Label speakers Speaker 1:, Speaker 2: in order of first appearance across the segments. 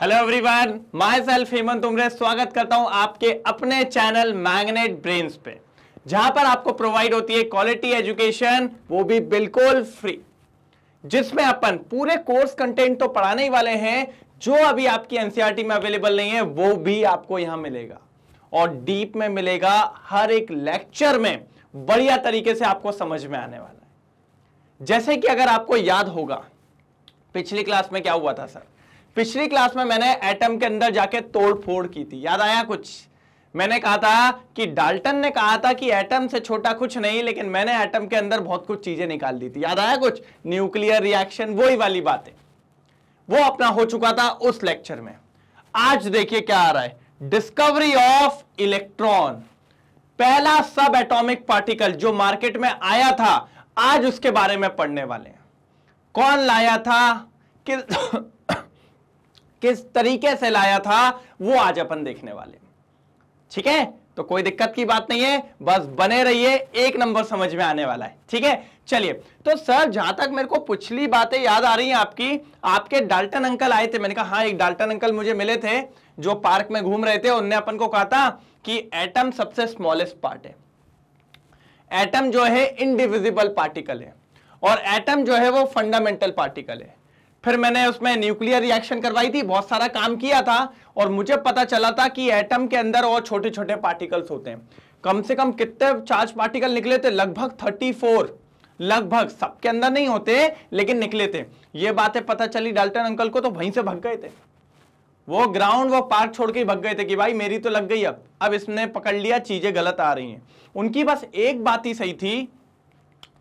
Speaker 1: Hello everyone myself Hemant Umre स्वागत करता हूं आपके अपने चैनल मैग्नेट ब्रेन्स पे जहां पर आपको प्रोवाइड होती है क्वालिटी एजुकेशन वो भी बिल्कुल फ्री जिसमें अपन पूरे कोर्स कंटेंट तो पढ़ाने ही वाले हैं जो अभी आपकी एनसीईआरटी e में अवेलेबल नहीं है वो भी आपको यहां मिलेगा और डीप में मिलेगा हर एक लेक्चर में बढ़िया तरीके से आपको समझ में आने वाला है जैसे कि अगर आपको याद होगा पिछली क्लास में क्या हुआ था सर पिछली क्लास में मैंने एटम के अंदर जाके तोड़ फोड़ की थी याद आया कुछ मैंने कहा था कि डाल्टन ने कहा था कि एटम से छोटा कुछ नहीं लेकिन मैंने एटम के अंदर बहुत कुछ चीजें निकाल दी थी याद आया कुछ न्यूक्लियर रिएक्शन वही वाली बातें वो अपना हो चुका था उस लेक्चर में आज देखिए क्या आ रहा है डिस्कवरी ऑफ इलेक्ट्रॉन पहला सब एटॉमिक पार्टिकल जो मार्केट में आया था आज उसके बारे में पढ़ने वाले हैं कौन लाया था कि किस तरीके से लाया था वो आज अपन देखने वाले ठीक है तो कोई दिक्कत की बात नहीं है बस बने रहिए एक नंबर समझ में आने वाला है ठीक है चलिए तो सर जहां तक मेरे को पिछली बातें याद आ रही हैं आपकी आपके डाल्टन अंकल आए थे मैंने कहा हाँ एक डाल्टन अंकल मुझे मिले थे जो पार्क में घूम रहे थे उनने अपन को कहा था कि एटम सबसे स्मॉलेस्ट पार्ट है एटम जो है इनडिविजिबल पार्टिकल है और एटम जो है वो फंडामेंटल पार्टिकल है फिर मैंने उसमें न्यूक्लियर रिएक्शन करवाई थी बहुत सारा काम किया था और मुझे पता चला था कि एटम के अंदर और छोटे छोटे पार्टिकल्स होते हैं कम से कम कितने चार्ज पार्टिकल निकले थे लगभग 34 लगभग सबके अंदर नहीं होते लेकिन निकले थे ये बातें पता चली डाल्टन अंकल को तो वहीं से भग गए थे वो ग्राउंड वो पार्क छोड़ के भग गए थे कि भाई मेरी तो लग गई अब अब इसने पकड़ लिया चीजें गलत आ रही हैं उनकी बस एक बात ही सही थी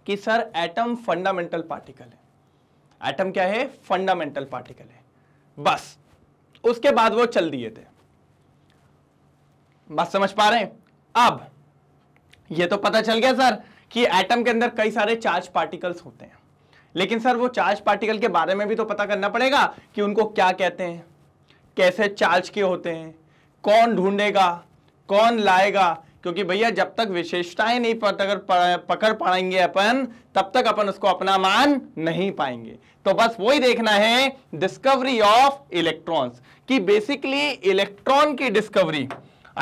Speaker 1: कि सर एटम फंडामेंटल पार्टिकल है एटम क्या है फंडामेंटल पार्टिकल है बस उसके बाद वो चल दिए थे बस समझ पा रहे हैं अब ये तो पता चल गया सर कि एटम के अंदर कई सारे चार्ज पार्टिकल्स होते हैं लेकिन सर वो चार्ज पार्टिकल के बारे में भी तो पता करना पड़ेगा कि उनको क्या कहते हैं कैसे चार्ज के होते हैं कौन ढूंढेगा कौन लाएगा क्योंकि भैया जब तक विशेषताएं नहीं पकड़ पकड़ पाएंगे अपन तब तक अपन उसको अपना मान नहीं पाएंगे तो बस वही देखना है डिस्कवरी ऑफ इलेक्ट्रॉन्स कि बेसिकली इलेक्ट्रॉन की डिस्कवरी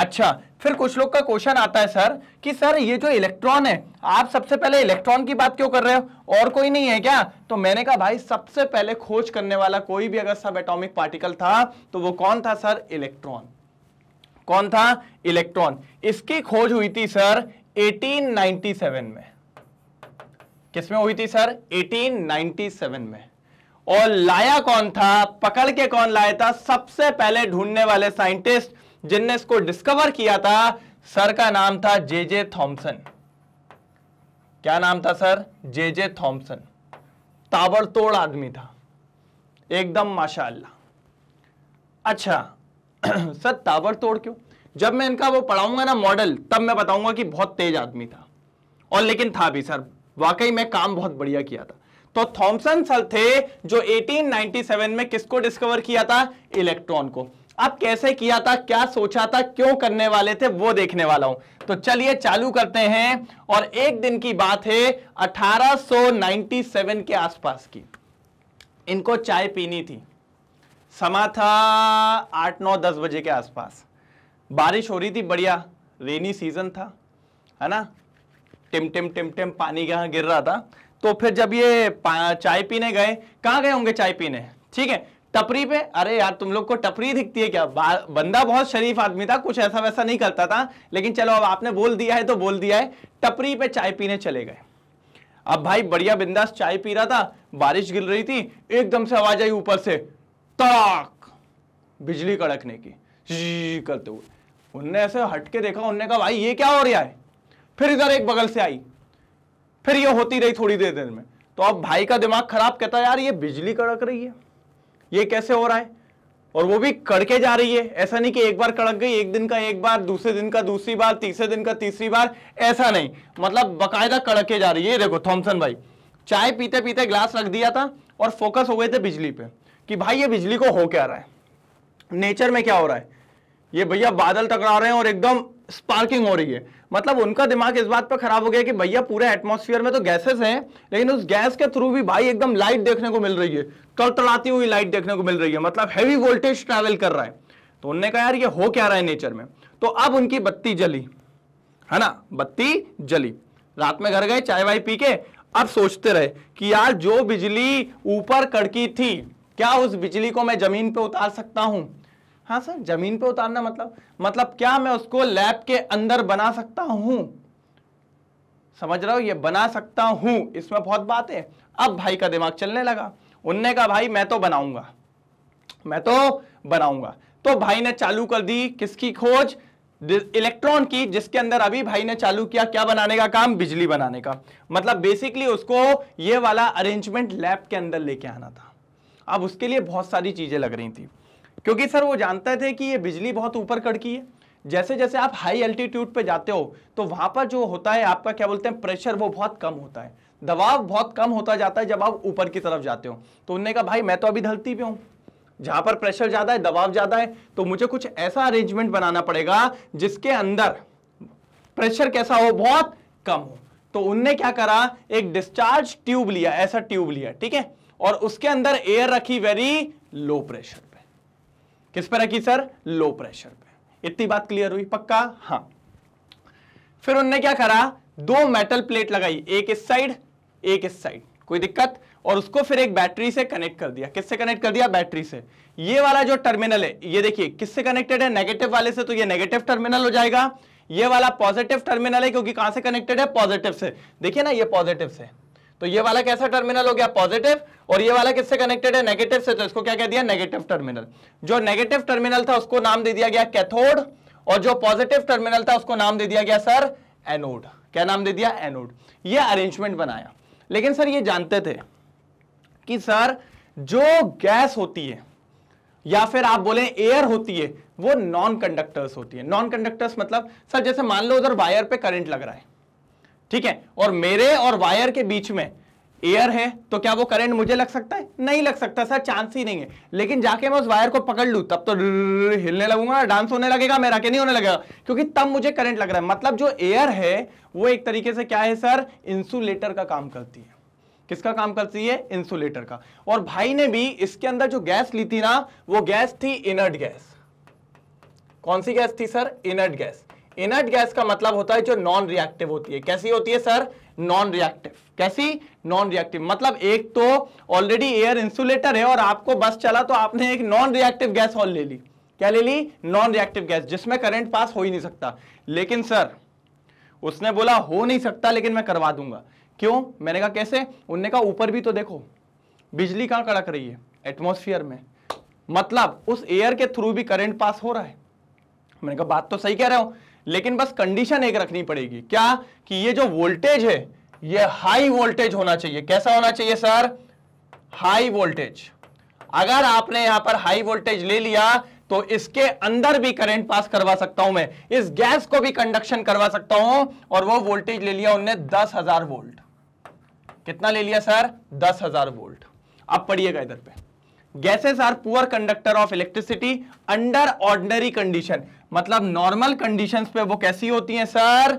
Speaker 1: अच्छा फिर कुछ लोग का क्वेश्चन आता है सर कि सर ये जो इलेक्ट्रॉन है आप सबसे पहले इलेक्ट्रॉन की बात क्यों कर रहे हो और कोई नहीं है क्या तो मैंने कहा भाई सबसे पहले खोज करने वाला कोई भी अगर सब एटॉमिक पार्टिकल था तो वो कौन था सर इलेक्ट्रॉन कौन था इलेक्ट्रॉन इसकी खोज हुई थी सर 1897 में किसमें हुई थी सर 1897 में और लाया कौन था पकड़ के कौन लाया था सबसे पहले ढूंढने वाले साइंटिस्ट जिनने इसको डिस्कवर किया था सर का नाम था जे जे थॉम्सन क्या नाम था सर जे जे थॉम्सन ताबड़तोड़ आदमी था एकदम माशाल्लाह अच्छा सर तोड़ क्यों जब मैं इनका वो पढ़ाऊंगा ना मॉडल तब मैं बताऊंगा कि बहुत तेज आदमी था और लेकिन था भी सर वाकई में काम बहुत बढ़िया किया था तो थॉमसन सर थे जो 1897 में किसको डिस्कवर किया था इलेक्ट्रॉन को अब कैसे किया था क्या सोचा था क्यों करने वाले थे वो देखने वाला हूं तो चलिए चालू करते हैं और एक दिन की बात है 1897 के आसपास की इनको चाय पीनी थी समा था आठ नौ दस बजे के आसपास बारिश हो रही थी बढ़िया रेनी सीजन था है ना टिम टिम टिम टिम पानी यहाँ गिर रहा था तो फिर जब ये चाय पीने गए कहाँ गए होंगे चाय पीने ठीक है टपरी पे अरे यार तुम लोग को टपरी दिखती है क्या बंदा बहुत शरीफ आदमी था कुछ ऐसा वैसा नहीं करता था लेकिन चलो अब आपने बोल दिया है तो बोल दिया है टपरी पे चाय पीने चले गए अब भाई बढ़िया बिंदास चाय पी रहा था बारिश गिर रही थी एकदम से आवाज आई ऊपर से तड़ाक बिजली कड़कने की करते हुए उनने ऐसे हटके देखा उनने कहा भाई ये क्या हो रहा है फिर इधर एक बगल से आई फिर ये होती रही थोड़ी देर देर में तो अब भाई का दिमाग खराब कहता यार ये बिजली कड़क रही है ये कैसे हो रहा है और वो भी कड़के जा रही है ऐसा नहीं कि एक बार कड़क गई एक दिन का एक बार दूसरे दिन का दूसरी बार तीसरे दिन का तीसरी बार ऐसा नहीं मतलब बकायदा कड़के जा रही है देखो थॉमसन भाई चाय पीते पीते ग्लास रख दिया था और फोकस हो गए थे बिजली पे कि भाई ये बिजली को हो क्या रहा है नेचर में क्या हो रहा है ये भैया बादल टकरा रहे हैं और एकदम स्पार्किंग हो रही है मतलब उनका दिमाग इस बात पर खराब हो गया कि भैया पूरे एटमोसफियर में तो गैसेस हैं लेकिन उस गैस के थ्रू भी भाई एकदम लाइट देखने को मिल रही है तड़तड़ाती हुई लाइट देखने को मिल रही है मतलब हैवी वोल्टेज ट्रैवल कर रहा है तो उनने कहा यार ये हो क्या रहा है नेचर में तो अब उनकी बत्ती जली है ना बत्ती जली रात में घर गए चाय वाय पी के अब सोचते रहे कि यार जो बिजली ऊपर कड़की थी क्या उस बिजली को मैं जमीन पे उतार सकता हूं हाँ सर जमीन पे उतारना मतलब मतलब क्या मैं उसको लैब के अंदर बना सकता हूं समझ रहा हो ये बना सकता हूं इसमें बहुत बात है अब भाई का दिमाग चलने लगा उनने कहा भाई मैं तो बनाऊंगा मैं तो बनाऊंगा तो भाई ने चालू कर दी किसकी खोज इलेक्ट्रॉन की जिसके अंदर अभी भाई ने चालू किया क्या बनाने का काम बिजली बनाने का मतलब बेसिकली उसको ये वाला अरेंजमेंट लैब के अंदर लेके आना था अब उसके लिए बहुत सारी चीज़ें लग रही थी क्योंकि सर वो जानते थे कि ये बिजली बहुत ऊपर कड़की है जैसे जैसे आप हाई एल्टीट्यूड पे जाते हो तो वहां पर जो होता है आपका क्या बोलते हैं प्रेशर वो बहुत कम होता है दबाव बहुत कम होता जाता है जब आप ऊपर की तरफ जाते हो तो उनने कहा भाई मैं तो अभी धरती पे हूं जहां पर प्रेशर ज़्यादा है दबाव ज़्यादा है तो मुझे कुछ ऐसा अरेंजमेंट बनाना पड़ेगा जिसके अंदर प्रेशर कैसा हो बहुत कम हो तो उनने क्या करा एक डिस्चार्ज ट्यूब लिया ऐसा ट्यूब लिया ठीक है और उसके अंदर एयर रखी वेरी लो प्रेशर पे किस पे रखी सर लो प्रेशर पे इतनी बात क्लियर हुई पक्का हाँ फिर उनने क्या करा दो मेटल प्लेट लगाई एक इस साइड एक इस साइड कोई दिक्कत और उसको फिर एक बैटरी से कनेक्ट कर दिया किससे कनेक्ट कर दिया बैटरी से ये वाला जो टर्मिनल है ये देखिए किससे कनेक्टेड है नेगेटिव वाले से तो ये नेगेटिव टर्मिनल हो जाएगा ये वाला पॉजिटिव टर्मिनल है क्योंकि कहां से कनेक्टेड है पॉजिटिव से देखिए ना ये पॉजिटिव से तो ये वाला कैसा टर्मिनल हो गया पॉजिटिव और ये वाला किससे कनेक्टेड है नेगेटिव से तो इसको क्या कह दिया नेगेटिव टर्मिनल जो नेगेटिव टर्मिनल था उसको नाम दे दिया गया कैथोड और जो पॉजिटिव टर्मिनल था उसको नाम दे दिया गया सर एनोड क्या नाम दे दिया एनोड ये अरेंजमेंट बनाया लेकिन सर ये जानते थे कि सर जो गैस होती है या फिर आप बोले एयर होती है वो नॉन कंडक्टर्स होती है नॉन कंडक्टर्स मतलब सर जैसे मान लो उधर वायर पे करंट लग रहा है ठीक है और मेरे और वायर के बीच में एयर है तो क्या वो करंट मुझे लग सकता है नहीं लग सकता सर चांस ही नहीं है लेकिन जाके मैं उस वायर को पकड़ लू तब तो हिलने लगूंगा डांस होने लगेगा मेरा के नहीं होने लगेगा क्योंकि तब मुझे करंट लग रहा है मतलब जो एयर है वो एक तरीके से क्या है सर इंसुलेटर का काम करती है किसका काम करती है इंसुलेटर का और भाई ने भी इसके अंदर जो गैस ली थी ना वो गैस थी इनर्ट गैस कौन सी गैस थी sir inert gas inert gas का मतलब होता है जो नॉन रिएक्टिव होती है कैसी होती है सर नॉन रिएक्टिव कैसी नॉन रिएक्टिव मतलब एक तो ऑलरेडी एयर इंसुलेटर है और आपको बस चला तो आपने एक नॉन रिएक्टिव गैस और ले ली क्या ले ली नॉन रिएक्टिव गैस जिसमें करंट पास हो ही नहीं सकता लेकिन सर उसने बोला हो नहीं सकता लेकिन मैं करवा दूंगा क्यों मैंने कहा कैसे उनने कहा ऊपर भी तो देखो बिजली कहां कड़क रही है एटमोसफियर में मतलब उस एयर के थ्रू भी करंट पास हो रहा है मैंने कहा बात तो सही कह रहे हो लेकिन बस कंडीशन एक रखनी पड़ेगी क्या कि ये जो वोल्टेज है ये हाई वोल्टेज होना चाहिए कैसा होना चाहिए सर हाई वोल्टेज अगर आपने यहां पर हाई वोल्टेज ले लिया तो इसके अंदर भी करंट पास करवा सकता हूं मैं इस गैस को भी कंडक्शन करवा सकता हूं और वो वोल्टेज ले लिया उनने दस हजार वोल्ट कितना ले लिया सर दस हजार वोल्ट अब पढ़िएगा इधर पे gases are poor conductor of electricity under ordinary condition मतलब नॉर्मल कंडीशंस पे वो कैसी होती हैं सर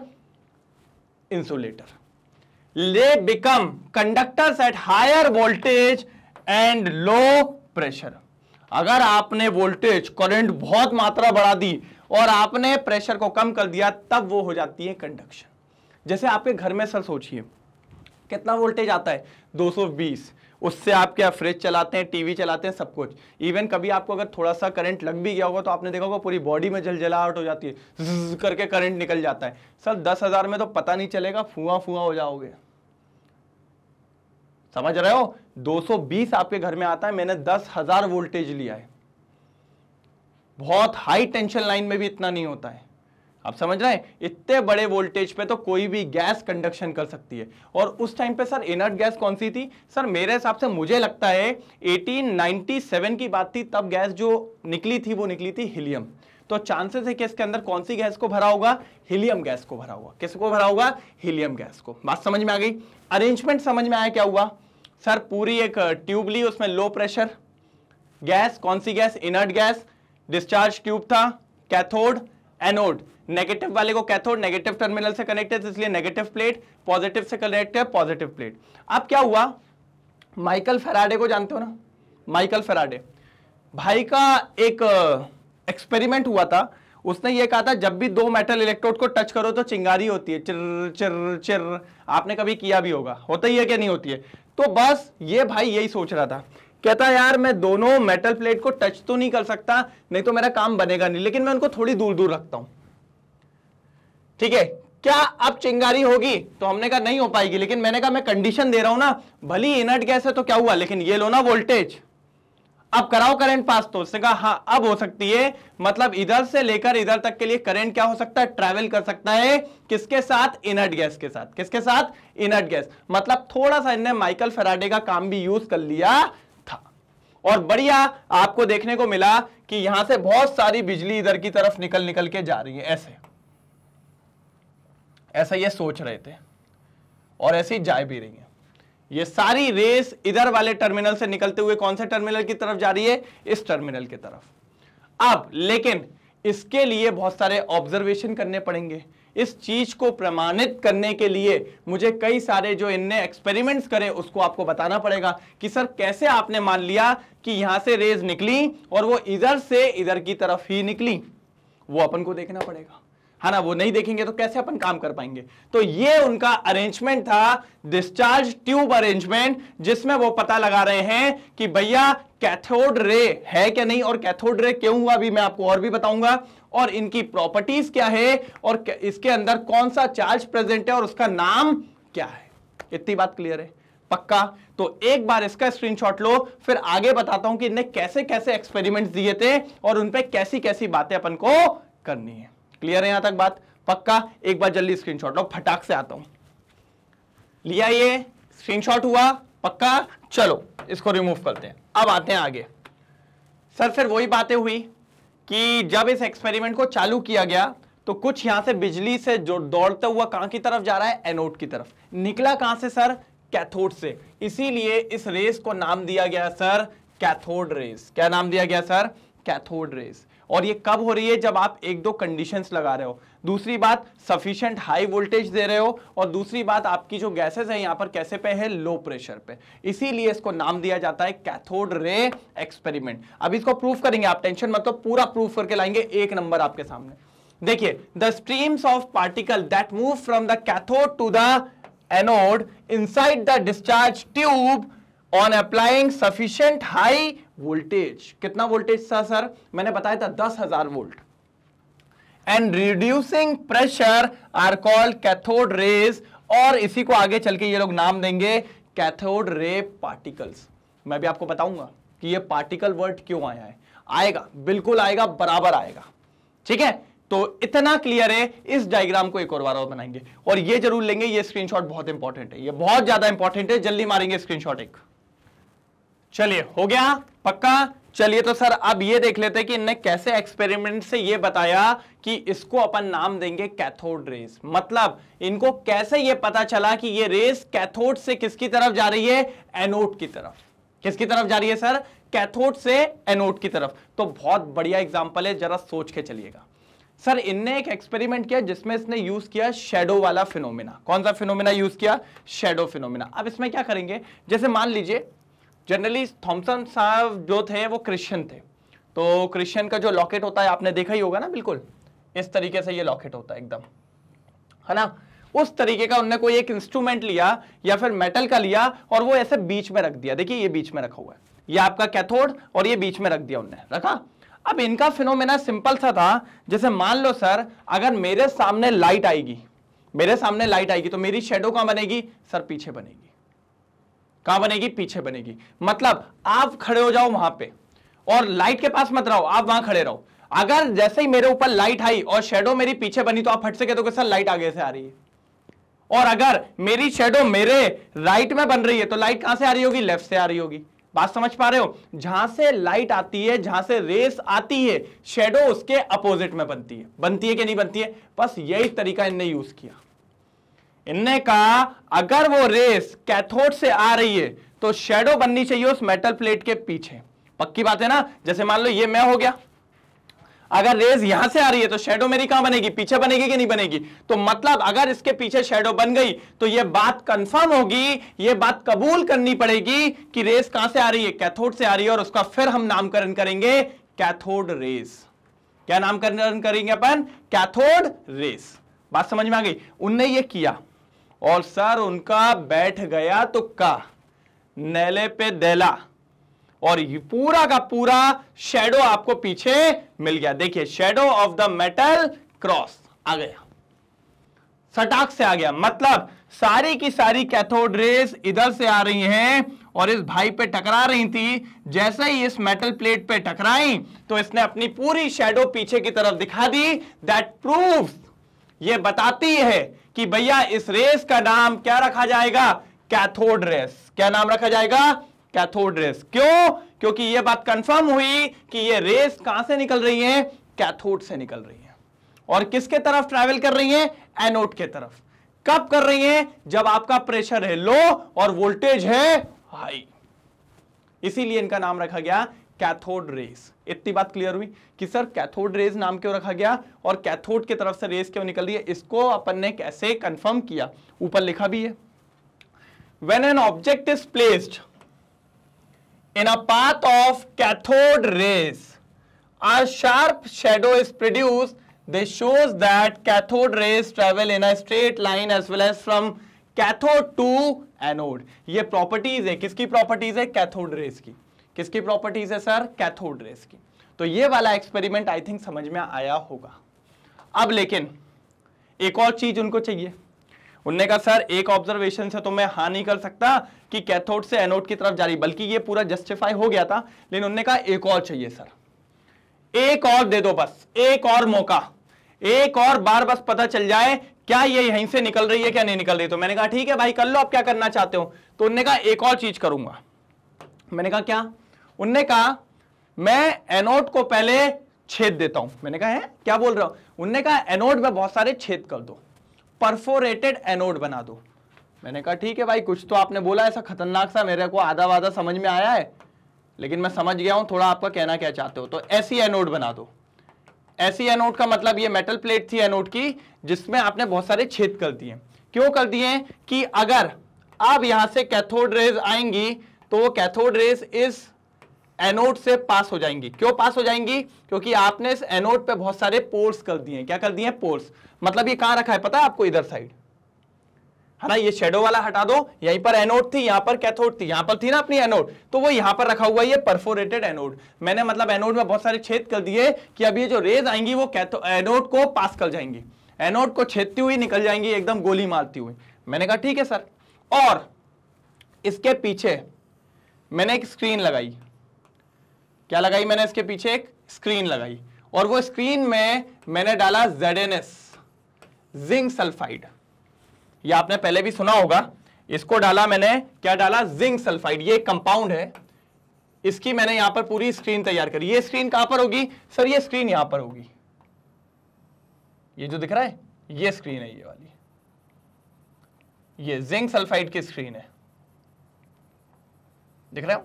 Speaker 1: इंसुलेटर ले become conductors at higher voltage and low pressure अगर आपने वोल्टेज करंट बहुत मात्रा बढ़ा दी और आपने प्रेशर को कम कर दिया तब वो हो जाती है कंडक्शन जैसे आपके घर में सर सोचिए कितना वोल्टेज आता है 220 उससे आप क्या फ्रिज चलाते हैं टीवी चलाते हैं सब कुछ इवन कभी आपको अगर थोड़ा सा करंट लग भी गया होगा तो आपने देखा होगा पूरी बॉडी में जल जलाहट हो जाती है करके करंट निकल जाता है सर दस हज़ार में तो पता नहीं चलेगा फुआ फुआ हो जाओगे समझ रहे हो 220 आपके घर में आता है मैंने दस हजार वोल्टेज लिया है बहुत हाई टेंशन लाइन में भी इतना नहीं होता है आप समझ रहे हैं इतने बड़े वोल्टेज पे तो कोई भी गैस कंडक्शन कर सकती है और उस टाइम पे सर इनर्ट गैस कौन सी थी सर मेरे हिसाब से मुझे लगता है 1897 की बात थी तब गैस जो निकली थी वो निकली थी हीलियम तो चांसेस है कि इसके अंदर कौन सी गैस को भरा होगा हीलियम गैस को भरा होगा किसको भरा होगा हीलियम गैस को बात समझ में आ गई अरेंजमेंट समझ में आया क्या हुआ सर पूरी एक ट्यूब uh, ली उसमें लो प्रेशर गैस कौन सी gas inert gas discharge tube था कैथोड एनोड नेगेटिव वाले को कैथोड नेगेटिव टर्मिनल से कनेक्टेड इसलिए नेगेटिव प्लेट पॉजिटिव से कनेक्ट है पॉजिटिव प्लेट अब क्या हुआ माइकल फेराडे को जानते हो ना माइकल फेराडे भाई का एक एक्सपेरिमेंट uh, हुआ था उसने ये कहा था जब भी दो मेटल इलेक्ट्रोड को टच करो तो चिंगारी होती है चिर चिर चिर आपने कभी किया भी होगा होता ही है क्या नहीं होती है तो बस ये भाई यही सोच रहा था कहता यार मैं दोनों मेटल प्लेट को टच तो नहीं कर सकता नहीं तो मेरा काम बनेगा नहीं लेकिन मैं उनको थोड़ी दूर दूर रखता हूं ठीक है क्या अब चिंगारी होगी तो हमने कहा नहीं हो पाएगी लेकिन मैंने कहा मैं कंडीशन दे रहा हूं ना भली इनर्ट गैस है तो क्या हुआ लेकिन ये लो ना वोल्टेज अब कराओ करंट पास तो उसने कहा हाँ अब हो सकती है मतलब इधर से लेकर इधर तक के लिए करंट क्या हो सकता है ट्रेवल कर सकता है किसके साथ इनर्ट गैस के साथ किसके साथ इनर्ट गैस मतलब थोड़ा सा इनने माइकल फेराडे का काम भी यूज कर लिया था और बढ़िया आपको देखने को मिला कि यहां से बहुत सारी बिजली इधर की तरफ निकल निकल के जा रही है ऐसे ऐसा ये सोच रहे थे और ऐसे ही जाए भी रही है ये सारी रेस इधर वाले टर्मिनल से निकलते हुए कौन से टर्मिनल की तरफ जा रही है इस टर्मिनल की तरफ अब लेकिन इसके लिए बहुत सारे ऑब्जर्वेशन करने पड़ेंगे इस चीज को प्रमाणित करने के लिए मुझे कई सारे जो इनने एक्सपेरिमेंट्स करे उसको आपको बताना पड़ेगा कि सर कैसे आपने मान लिया कि यहां से रेज निकली और वो इधर से इधर की तरफ ही निकली वो अपन को देखना पड़ेगा है ना वो नहीं देखेंगे तो कैसे अपन काम कर पाएंगे तो ये उनका अरेंजमेंट था डिस्चार्ज ट्यूब अरेंजमेंट जिसमें वो पता लगा रहे हैं कि भैया कैथोड रे है क्या नहीं और कैथोड रे क्यों हुआ अभी मैं आपको और भी बताऊंगा और इनकी प्रॉपर्टीज क्या है और इसके अंदर कौन सा चार्ज प्रेजेंट है और उसका नाम क्या है इतनी बात क्लियर है पक्का तो एक बार इसका स्क्रीनशॉट लो फिर आगे बताता हूं कि इनने कैसे कैसे एक्सपेरिमेंट्स दिए थे और उनपे कैसी कैसी बातें अपन को करनी है क्लियर है यहां तक बात पक्का एक बार जल्दी स्क्रीनशॉट लो फटाक से आता हूं लिया ये स्क्रीनशॉट हुआ पक्का चलो इसको रिमूव करते हैं अब आते हैं आगे सर फिर वही बातें हुई कि जब इस एक्सपेरिमेंट को चालू किया गया तो कुछ यहां से बिजली से जो दौड़ता हुआ कहां की तरफ जा रहा है एनोड की तरफ निकला कहां से सर कैथोड से इसीलिए इस रेस को नाम दिया गया सर कैथोड रेस क्या नाम दिया गया सर कैथोड रेस और ये कब हो रही है जब आप एक दो कंडीशंस लगा रहे हो दूसरी बात सफिशियंट हाई वोल्टेज दे रहे हो और दूसरी बात आपकी जो गैसेस है यहां पर कैसे पे है लो प्रेशर पे इसीलिए इसको नाम दिया जाता है कैथोड रे एक्सपेरिमेंट अब इसको प्रूफ करेंगे आप टेंशन मतलब पूरा प्रूफ करके लाएंगे एक नंबर आपके सामने देखिए the streams of particle that move from the cathode to the anode inside the discharge tube on applying sufficient high voltage कितना वोल्टेज था सर मैंने बताया था दस हजार volt and reducing pressure are called cathode rays और इसी को आगे चल के ये लोग नाम देंगे कैथोड रे पार्टिकल्स मैं भी आपको बताऊंगा कि ये पार्टिकल वर्ड क्यों आया है आएगा बिल्कुल आएगा बराबर आएगा ठीक है तो इतना क्लियर है इस डायग्राम को एक और बार और बनाएंगे और ये जरूर लेंगे ये स्क्रीनशॉट बहुत इंपॉर्टेंट है ये बहुत ज्यादा इंपॉर्टेंट है जल्दी मारेंगे स्क्रीनशॉट एक चलिए हो गया पक्का चलिए तो सर अब ये देख लेते हैं कि इनने कैसे एक्सपेरिमेंट से ये बताया कि इसको अपन नाम देंगे कैथोड रेस मतलब इनको कैसे ये पता चला कि ये रेस कैथोड से किसकी तरफ जा रही है एनोड की तरफ किसकी तरफ जा रही है सर कैथोड से एनोड की तरफ तो बहुत बढ़िया एग्जाम्पल है जरा सोच के चलिएगा सर इनने एक एक्सपेरिमेंट किया जिसमें इसने यूज किया शेडो वाला फिनोमिना कौन सा फिनोमिना यूज किया शेडो फिनोमिना अब इसमें क्या करेंगे जैसे मान लीजिए जनरली थॉमसन साहब जो थे वो क्रिश्चियन थे तो क्रिश्चियन का जो लॉकेट होता है आपने देखा ही होगा ना बिल्कुल इस तरीके से ये लॉकेट होता है एकदम है ना उस तरीके का उनने कोई एक इंस्ट्रूमेंट लिया या फिर मेटल का लिया और वो ऐसे बीच में रख दिया देखिए ये बीच में रखा हुआ है ये आपका कैथोड और ये बीच में रख दिया उनने रखा अब इनका फिनोमेना सिंपल सा था जैसे मान लो सर अगर मेरे सामने लाइट आएगी मेरे सामने लाइट आएगी तो मेरी शेडो कहां बनेगी सर पीछे बनेगी कहां बनेगी पीछे बनेगी मतलब आप खड़े हो जाओ वहां पे और लाइट के पास मत रहो आप वहां खड़े रहो अगर जैसे ही मेरे ऊपर लाइट आई और शेडो मेरी पीछे बनी तो आप फट से कहते हो सर लाइट आगे से आ रही है और अगर मेरी शेडो मेरे राइट में बन रही है तो लाइट कहां से आ रही होगी लेफ्ट से आ रही होगी बात समझ पा रहे हो जहां से लाइट आती है जहां से रेस आती है शेडो उसके अपोजिट में बनती है बनती है कि नहीं बनती है बस यही तरीका इनने यूज किया इनने कहा अगर वो रेस कैथोड से आ रही है तो शेडो बननी चाहिए उस मेटल प्लेट के पीछे पक्की बात है ना जैसे मान लो ये मैं हो गया अगर रेस यहां से आ रही है तो शेडो मेरी कहां बनेगी पीछे बनेगी कि नहीं बनेगी तो मतलब अगर इसके पीछे शेडो बन गई तो यह बात कंफर्म होगी यह बात कबूल करनी पड़ेगी कि रेस कहां से आ रही है कैथोड से आ रही है और उसका फिर हम नामकरण करेंगे कैथोड रेस क्या नामकरण करेंगे अपन कैथोड रेस बात समझ में आ गई उनने ये किया और सर उनका बैठ गया तुक्का नैले पे देला और ये पूरा का पूरा शेडो आपको पीछे मिल गया देखिए shadow of the metal cross आ गया सटाक से आ गया मतलब सारी की सारी कैथोड रेस इधर से आ रही हैं और इस भाई पे टकरा रही थी जैसे ही इस मेटल प्लेट पे टकराई तो इसने अपनी पूरी शेडो पीछे की तरफ दिखा दी दैट प्रूफ ये बताती है कि भैया इस रेस का नाम क्या रखा जाएगा कैथोड रेस क्या नाम रखा जाएगा कैथोड रेस क्यों क्योंकि यह बात कंफर्म हुई कि यह रेस कहां से निकल रही है कैथोड से निकल रही है और किसके तरफ ट्रेवल कर रही है एनोड के तरफ कब कर रही है जब आपका प्रेशर है लो और वोल्टेज है हाई इसीलिए इनका नाम रखा गया कैथोड रेस इतनी बात क्लियर हुई कि सर कैथोड रेज नाम क्यों रखा गया और कैथोड की तरफ से रेज क्यों निकल रही है इसको अपन ने कैसे कंफर्म किया ऊपर लिखा भी है when an object is placed in a path of cathode rays a sharp shadow is produce this shows that cathode rays travel in a straight line as well as from cathode to anode ये properties है किसकी properties है cathode rays की किसकी properties है sir cathode race की तो ये वाला एक्सपेरिमेंट आई थिंक समझ में आया होगा अब लेकिन एक और चीज उनको चाहिए उनने कहा सर एक ऑब्जर्वेशन से तो मैं हाँ नहीं कर सकता कि कैथोड से एनोड की तरफ जा रही बल्कि ये पूरा जस्टिफाई हो गया था लेकिन उनने कहा एक और चाहिए सर एक और दे दो बस एक और मौका एक और बार बस पता चल जाए क्या ये यहीं से निकल रही है क्या नहीं निकल रही तो मैंने कहा ठीक है भाई कर लो आप क्या करना चाहते हो तो उनने कहा एक और चीज करूंगा मैंने कहा क्या उनने कहा मैं एनोड को पहले छेद देता हूं मैंने कहा है क्या बोल रहा हूं उनने कहा एनोड में बहुत सारे छेद कर दो परफोरेटेड एनोड बना दो मैंने कहा ठीक है भाई कुछ तो आपने बोला ऐसा खतरनाक सा मेरे को आधा वाधा समझ में आया है लेकिन मैं समझ गया हूं थोड़ा आपका कहना क्या चाहते हो तो ऐसी एनोड बना दो ऐसी एनोड का मतलब ये मेटल प्लेट थी एनोड की जिसमें आपने बहुत सारे छेद कर दिए क्यों कर दिए कि अगर आप यहां से कैथोड रेज आएंगी तो वो कैथोड रेज इस एनोड से पास हो जाएंगी क्यों पास हो जाएंगी क्योंकि आपने इस एनोड पे बहुत सारे पोर्स कर दिए क्या कर दिए पोर्स मतलब ये कहां रखा है पता है आपको इधर साइड है ना ये शेडो वाला हटा दो यहीं पर एनोड थी यहां पर कैथोड थी यहां पर थी ना अपनी एनोड तो वो यहां पर रखा हुआ ये परफोरेटेड एनोड मैंने मतलब एनोड में बहुत सारे छेद कर दिए कि अब ये जो रेज आएंगी वो कैथो एनोड को पास कर जाएंगी एनोड को छेदती हुई निकल जाएंगी एकदम गोली मारती हुई मैंने कहा ठीक है सर और इसके पीछे मैंने एक स्क्रीन लगाई क्या लगाई मैंने इसके पीछे एक स्क्रीन लगाई और वो स्क्रीन में मैंने डाला Z N S zinc sulphide यह आपने पहले भी सुना होगा इसको डाला मैंने क्या डाला जिंक सल्फाइड ये कंपाउंड है इसकी मैंने यहां पर पूरी स्क्रीन तैयार करी ये स्क्रीन कहां पर होगी सर ये स्क्रीन यहां पर होगी ये जो दिख रहा है ये स्क्रीन है ये वाली ये जिंक सल्फाइड की स्क्रीन है दिख रहा है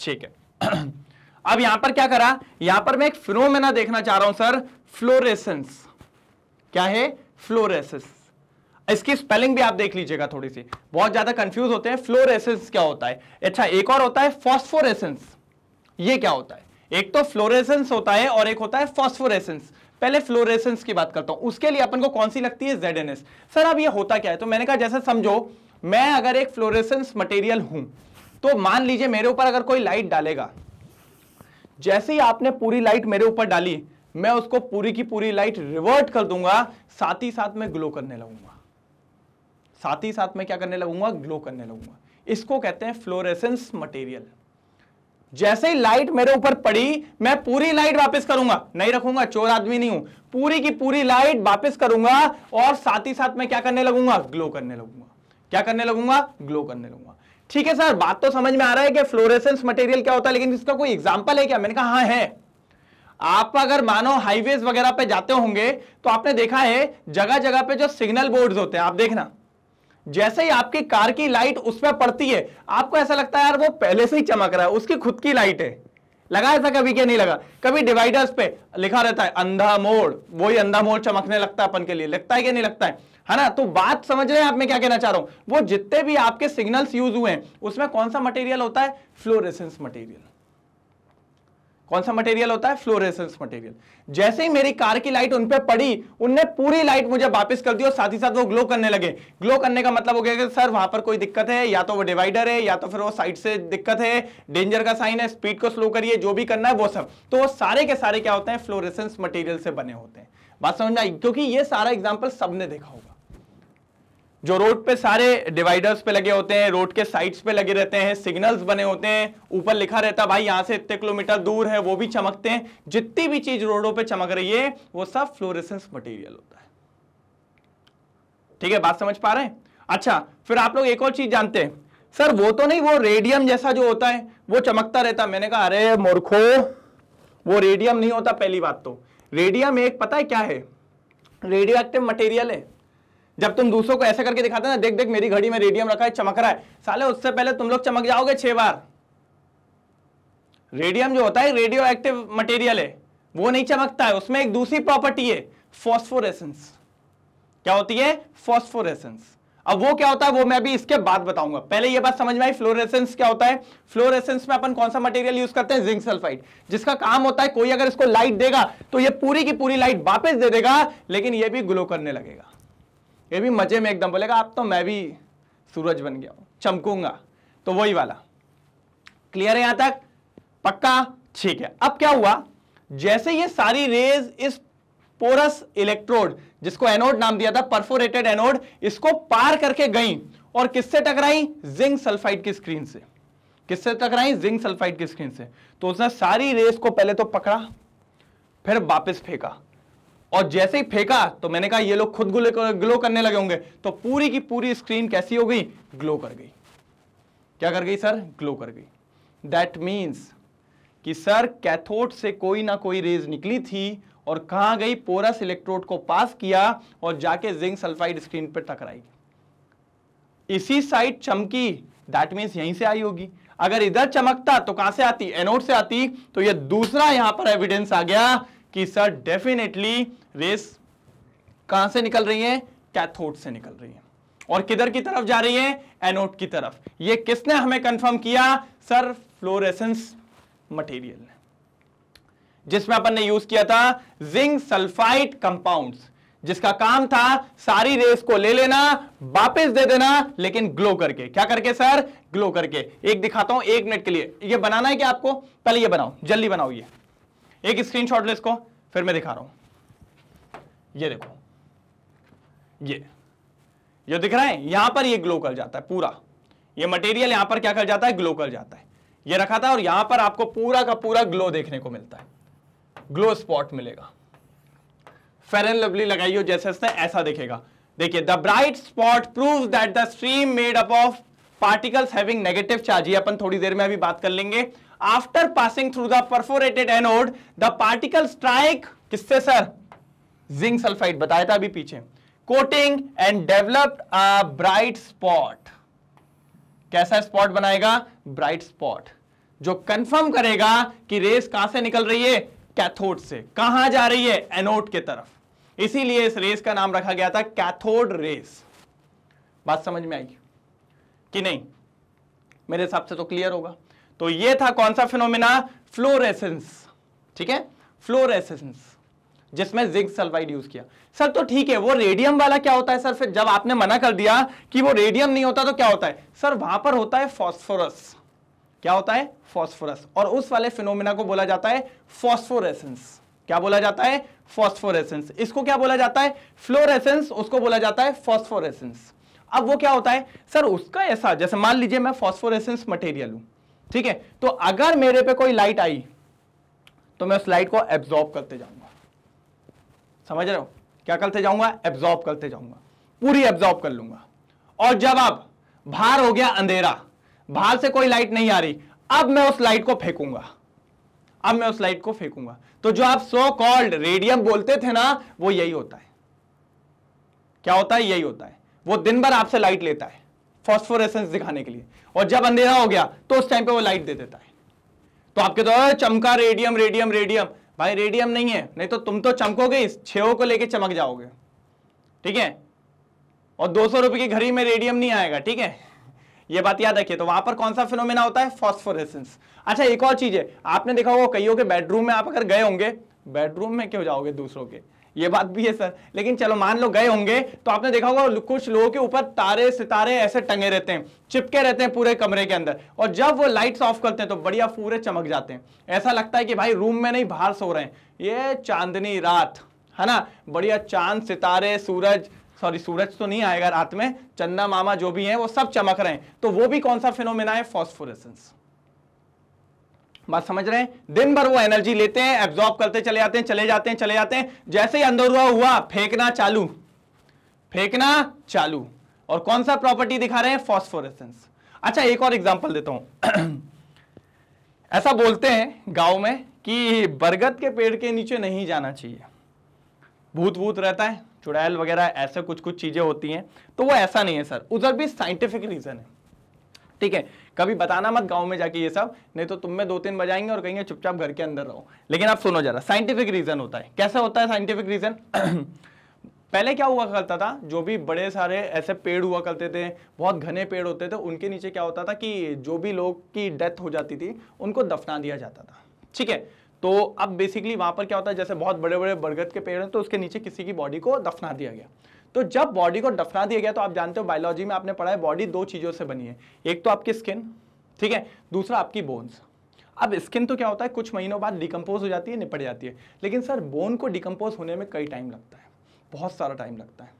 Speaker 1: ठीक है अब यहां पर क्या करा यहां पर मैं एक फिनोमेना देखना चाह रहा हूं सर फ्लोरेसेंस क्या है फ्लोरेसिस इसकी स्पेलिंग भी आप देख लीजिएगा थोड़ी सी बहुत ज्यादा कंफ्यूज होते हैं फ्लोरेसेंस क्या होता है अच्छा एक और होता है फॉस्फोरेसेंस ये क्या होता है एक तो फ्लोरेसेंस होता है और एक होता है फॉस्फोरेसेंस पहले फ्लोरेसेंस की बात करता हूं उसके लिए अपन को कौन सी लगती है जेड सर अब यह होता क्या है तो मैंने कहा जैसे समझो मैं अगर एक फ्लोरेसेंस मटेरियल हूं तो मान लीजिए मेरे ऊपर अगर कोई लाइट डालेगा जैसे ही आपने पूरी लाइट मेरे ऊपर डाली मैं उसको पूरी की पूरी लाइट रिवर्ट कर दूंगा साथ ही साथ मैं ग्लो करने लगूंगा साथ ही साथ मैं क्या करने लगूंगा ग्लो करने लगूंगा इसको कहते हैं फ्लोरेसेंस मटेरियल जैसे ही लाइट मेरे ऊपर पड़ी मैं पूरी लाइट वापस करूंगा नहीं रखूंगा चोर आदमी नहीं हूं पूरी की पूरी लाइट वापस करूंगा और साथ ही साथ मैं क्या करने लगूंगा ग्लो करने लगूंगा क्या करने लगूंगा ग्लो करने लगूंगा ठीक है सर बात तो समझ में आ रहा है कि फ्लोरेसेंस मटेरियल क्या होता है लेकिन इसका कोई एग्जाम्पल है क्या मैंने कहा हाँ है आप अगर मानो हाईवेज वगैरह पे जाते होंगे तो आपने देखा है जगह जगह पे जो सिग्नल बोर्ड्स होते हैं आप देखना जैसे ही आपकी कार की लाइट उस पर पड़ती है आपको ऐसा लगता है यार वो पहले से ही चमक रहा है उसकी खुद की लाइट है लगा ऐसा कभी क्या नहीं लगा कभी डिवाइडर्स पे लिखा रहता है अंधा मोड़ वही अंधा मोड़ चमकने लगता है अपन के लिए लगता है क्या नहीं लगता है है ना तो बात समझ रहे हैं आप मैं क्या कहना चाह रहा हूं वो जितने भी आपके सिग्नल्स यूज हुए हैं उसमें कौन सा मटेरियल होता है फ्लोरेसेंस मटेरियल कौन सा मटेरियल होता है फ्लोरेसेंस मटेरियल जैसे ही मेरी कार की लाइट उन पर पड़ी उनने पूरी लाइट मुझे वापस कर दी और साथ ही साथ वो ग्लो करने लगे ग्लो करने का मतलब हो गया कि सर वहां पर कोई दिक्कत है या तो वो डिवाइडर है या तो फिर वो साइड से दिक्कत है डेंजर का साइन है स्पीड को स्लो करिए जो भी करना है वो सब तो वो सारे के सारे क्या होते हैं फ्लोरेसेंस मटेरियल से बने होते हैं बात समझना क्योंकि ये सारा एग्जाम्पल सबने देखा होगा जो रोड पे सारे डिवाइडर्स पे लगे होते हैं रोड के साइड्स पे लगे रहते हैं सिग्नल्स बने होते हैं ऊपर लिखा रहता है भाई यहां से इतने किलोमीटर दूर है वो भी चमकते हैं जितनी भी चीज रोडों पे चमक रही है वो सब फ्लोरेसेंस मटेरियल होता है ठीक है बात समझ पा रहे हैं अच्छा फिर आप लोग एक और चीज जानते हैं सर वो तो नहीं वो रेडियम जैसा जो होता है वो चमकता रहता मैंने कहा अरे मूर्खो वो रेडियम नहीं होता पहली बात तो रेडियम एक पता है क्या है रेडियो एक्टिव मटेरियल है जब तुम दूसरों को ऐसे करके दिखाते ना देख देख मेरी घड़ी में रेडियम रखा है चमक रहा है साले उससे पहले तुम लोग चमक जाओगे छह बार रेडियम जो होता है रेडियो एक्टिव मटेरियल है वो नहीं चमकता है उसमें एक दूसरी प्रॉपर्टी है फॉस्फोरेसेंस क्या होती है फॉस्फोरेसेंस अब वो क्या होता है वो मैं अभी इसके बाद बताऊंगा पहले ये बात समझ में आई फ्लोरेसेंस क्या होता है फ्लोरेसेंस में अपन कौन सा मटेरियल यूज करते हैं जिंक सल्फाइड जिसका काम होता है कोई अगर इसको लाइट देगा तो ये पूरी की पूरी लाइट वापस दे देगा लेकिन ये भी ग्लो करने लगेगा ये भी मजे में एकदम बोलेगा आप तो मैं भी सूरज बन गया हूँ चमकूंगा तो वही वाला क्लियर है यहां तक पक्का ठीक है अब क्या हुआ जैसे ये सारी रेज इस पोरस इलेक्ट्रोड जिसको एनोड नाम दिया था परफोरेटेड एनोड इसको पार करके गई और किससे टकराई जिंक सल्फाइड की स्क्रीन से किससे टकराई जिंक सल्फाइड की स्क्रीन से तो उसने सारी रेस को पहले तो पकड़ा फिर वापस फेंका और जैसे ही फेंका तो मैंने कहा ये लोग खुद ग्लो, ग्लो करने लगे होंगे तो पूरी की पूरी स्क्रीन कैसी हो गई ग्लो कर गई क्या कर गई सर ग्लो कर गई दैट मीन्स कि सर कैथोड से कोई ना कोई रेज निकली थी और कहा गई पोरस इलेक्ट्रोड को पास किया और जाके जिंक सल्फाइड स्क्रीन पर टकराई इसी साइड चमकी दैट मीन्स यहीं से आई होगी अगर इधर चमकता तो कहां से आती एनोड से आती तो यह दूसरा यहां पर एविडेंस आ गया कि सर डेफिनेटली रेस कहां से निकल रही है कैथोड से निकल रही है और किधर की तरफ जा रही है एनोड की तरफ ये किसने हमें कंफर्म किया सर फ्लोरेसेंस मटेरियल ने जिसमें अपन ने यूज किया था जिंक सल्फाइड कंपाउंड्स जिसका काम था सारी रेस को ले लेना वापस दे देना लेकिन ग्लो करके क्या करके सर ग्लो करके एक दिखाता हूं एक मिनट के लिए ये बनाना है क्या आपको पहले ये बनाओ जल्दी बनाओ ये एक स्क्रीन शॉट ले इसको फिर मैं दिखा रहा हूं ये देखो ये जो दिख रहा है यहां पर ये ग्लो कर जाता है पूरा ये मटेरियल यहां पर क्या कर जाता है ग्लो कर जाता है ये रखा था और यहां पर आपको पूरा का पूरा ग्लो देखने को मिलता है ग्लो स्पॉट मिलेगा फेर एंड लवली लगाइयो जैसे इसने ऐसा दिखेगा देखिए the bright spot prove that the stream made up of particles having negative charge ये अपन थोड़ी देर में अभी बात कर लेंगे after passing through the perforated anode the particle strike किससे सर जिंक सल्फाइड बताया था अभी पीछे coating and developed a bright spot कैसा स्पॉट बनाएगा ब्राइट स्पॉट जो कंफर्म करेगा कि रेस कहां से निकल रही है कैथोड से कहां जा रही है एनोड के तरफ इसीलिए इस रेस का नाम रखा गया था कैथोड रेस बात समझ में आई कि नहीं मेरे हिसाब से तो क्लियर होगा तो ये था कौन सा फिनोमिना फ्लोरेसेंस ठीक है फ्लोरेसेंस जिसमें जिंक सल्फाइड यूज किया सर तो ठीक है वो रेडियम वाला क्या होता है सर फिर जब आपने मना कर दिया कि वो रेडियम नहीं होता तो क्या होता है सर वहां पर होता है फॉस्फोरस क्या होता है फॉस्फोरस और उस वाले फिनोमिना को बोला जाता है फॉस्फोरेसेंस क्या बोला जाता है फॉस्फोरेसेंस इसको क्या बोला जाता है फ्लोरेसेंस उसको बोला जाता है फॉस्फोरेसेंस अब वो क्या होता है सर उसका ऐसा जैसे मान लीजिए मैं फॉस्फोरेसेंस मटेरियल हूं ठीक है तो अगर मेरे पे कोई लाइट आई तो मैं उस लाइट को एब्जॉर्ब करते जाऊंगा समझ रहे हो क्या करते जाऊंगा एब्जॉर्ब करते जाऊंगा पूरी एब्जॉर्ब कर लूंगा और जब अब बाहर हो गया अंधेरा बाहर से कोई लाइट नहीं आ रही अब मैं उस लाइट को फेंकूंगा अब मैं उस लाइट को फेंकूंगा तो जो आप सो कॉल्ड रेडियम बोलते थे ना वो यही होता है क्या होता है यही होता है वो दिन भर आपसे लाइट लेता है फॉस्फोरेसेंस दिखाने के लिए और जब अंधेरा हो गया तो उस टाइम पे वो लाइट दे देता है तो आपके तो चमका रेडियम रेडियम रेडियम भाई रेडियम नहीं है नहीं तो तुम तो चमकोगे इस छेओ को लेके चमक जाओगे ठीक है और दो सौ रुपए की घड़ी में रेडियम नहीं आएगा ठीक है ये बात याद रखिए तो वहां पर कौन सा फिनोमिना होता है फॉस्फोरेसेंस अच्छा एक और चीज है आपने देखा होगा कईयों के बेडरूम में आप अगर गए होंगे बेडरूम में क्यों जाओगे दूसरों के ये बात भी है सर लेकिन चलो मान लो गए होंगे तो आपने देखा होगा कुछ लोगों के ऊपर तारे सितारे ऐसे टंगे रहते हैं चिपके रहते हैं पूरे कमरे के अंदर और जब वो लाइट्स ऑफ करते हैं तो बढ़िया पूरे चमक जाते हैं ऐसा लगता है कि भाई रूम में नहीं बाहर सो रहे हैं ये चांदनी रात है ना बढ़िया चांद सितारे सूरज सॉरी सूरज तो नहीं आएगा रात में चंदा मामा जो भी हैं वो सब चमक रहे हैं तो वो भी कौन सा फिनोमिना है फॉस्फोरेसेंस बात समझ रहे हैं दिन भर वो एनर्जी लेते हैं एब्जॉर्ब करते चले जाते हैं चले जाते हैं चले जाते हैं जैसे ही अंदर हुआ फेंकना चालू फेंकना चालू और कौन सा प्रॉपर्टी दिखा रहे हैं फॉस्फोरेसेंस अच्छा एक और एग्जाम्पल देता हूं ऐसा बोलते हैं गांव में कि बरगद के पेड़ के नीचे नहीं जाना चाहिए भूत भूत रहता है चुड़ैल वगैरह ऐसे कुछ कुछ चीजें होती हैं तो वो ऐसा नहीं है सर उधर भी साइंटिफिक रीजन है ठीक है कभी बताना मत गांव में जाके ये सब नहीं तो तुम में दो तीन बजाएंगे और कहेंगे चुपचाप घर के अंदर रहो लेकिन आप सुनो जरा साइंटिफिक रीजन होता है कैसा होता है साइंटिफिक रीजन पहले क्या हुआ करता था जो भी बड़े सारे ऐसे पेड़ हुआ करते थे बहुत घने पेड़ होते थे उनके नीचे क्या होता था कि जो भी लोग की डेथ हो जाती थी उनको दफना दिया जाता था ठीक है तो अब बेसिकली वहां पर क्या होता है जैसे बहुत बड़े बड़े बरगद के पेड़ हैं तो उसके नीचे किसी की बॉडी को दफना दिया गया तो जब बॉडी को दफना दिया गया तो आप जानते हो बायोलॉजी में आपने पढ़ा है बॉडी दो चीज़ों से बनी है एक तो आपकी स्किन ठीक है दूसरा आपकी बोन्स अब स्किन तो क्या होता है कुछ महीनों बाद डिकम्पोज हो जाती है निपट जाती है लेकिन सर बोन को डिकम्पोज होने में कई टाइम लगता है बहुत सारा टाइम लगता है